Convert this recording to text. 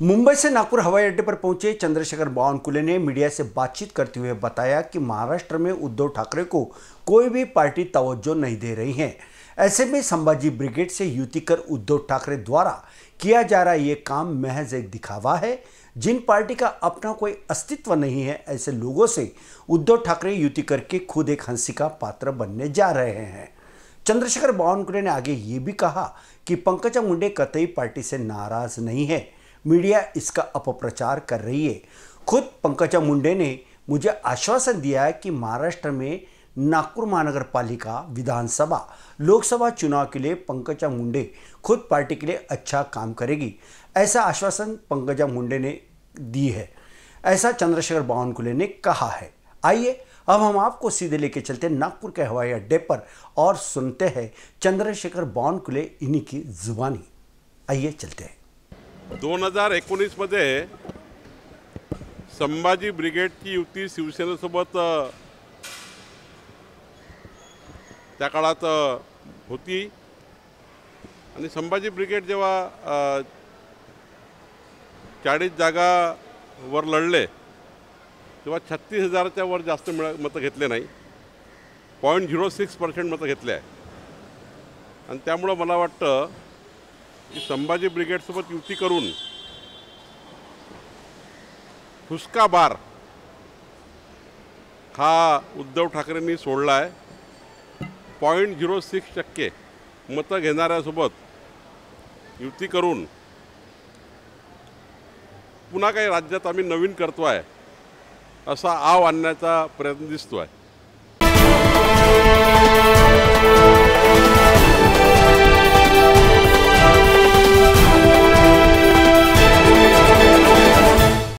मुंबई से नागपुर हवाई अड्डे पर पहुंचे चंद्रशेखर बावनकुले ने मीडिया से बातचीत करते हुए बताया कि महाराष्ट्र में उद्धव ठाकरे को कोई भी पार्टी तवज्जो नहीं दे रही है ऐसे में संभाजी ब्रिगेड से युति कर उद्धव ठाकरे द्वारा किया जा रहा ये काम महज एक दिखावा है जिन पार्टी का अपना कोई अस्तित्व नहीं है ऐसे लोगों से उद्धव ठाकरे युति करके खुद एक हंसी का पात्र बनने जा रहे हैं चंद्रशेखर बावनकुले ने आगे ये भी कहा कि पंकजा मुंडे कतई पार्टी से नाराज नहीं है मीडिया इसका अपप्रचार कर रही है खुद पंकजा मुंडे ने मुझे आश्वासन दिया है कि महाराष्ट्र में नागपुर महानगर पालिका विधानसभा लोकसभा चुनाव के लिए पंकजा मुंडे खुद पार्टी के लिए अच्छा काम करेगी ऐसा आश्वासन पंकजा मुंडे ने दी है ऐसा चंद्रशेखर बावनकुले ने कहा है आइए अब हम आपको सीधे लेके चलते नागपुर के हवाई अड्डे पर और सुनते हैं चंद्रशेखर बावनकुले इन्हीं की जुबानी आइए चलते हैं दोन हजार एकोणीसमध्ये संभाजी ब्रिगेडची युती शिवसेनेसोबत त्या काळात होती आणि संभाजी ब्रिगेड जेव्हा चाळीस जागावर लढले तेव्हा छत्तीस हजाराच्या वर जास्त मिळ मतं घेतले नाही पॉईंट झिरो सिक्स पर्सेंट मतं घेतले आहे आणि त्यामुळं मला वाटतं की संभाजी ब्रिगेडसोबत युती करून हुस्का बार हा उद्धव ठाकरेंनी सोडला आहे पॉईंट झिरो सिक्स टक्के मतं घेणाऱ्यासोबत युती करून पुन्हा काही राज्यात आम्ही नवीन करतो आहे असा आव आणण्याचा प्रयत्न दिसतो आहे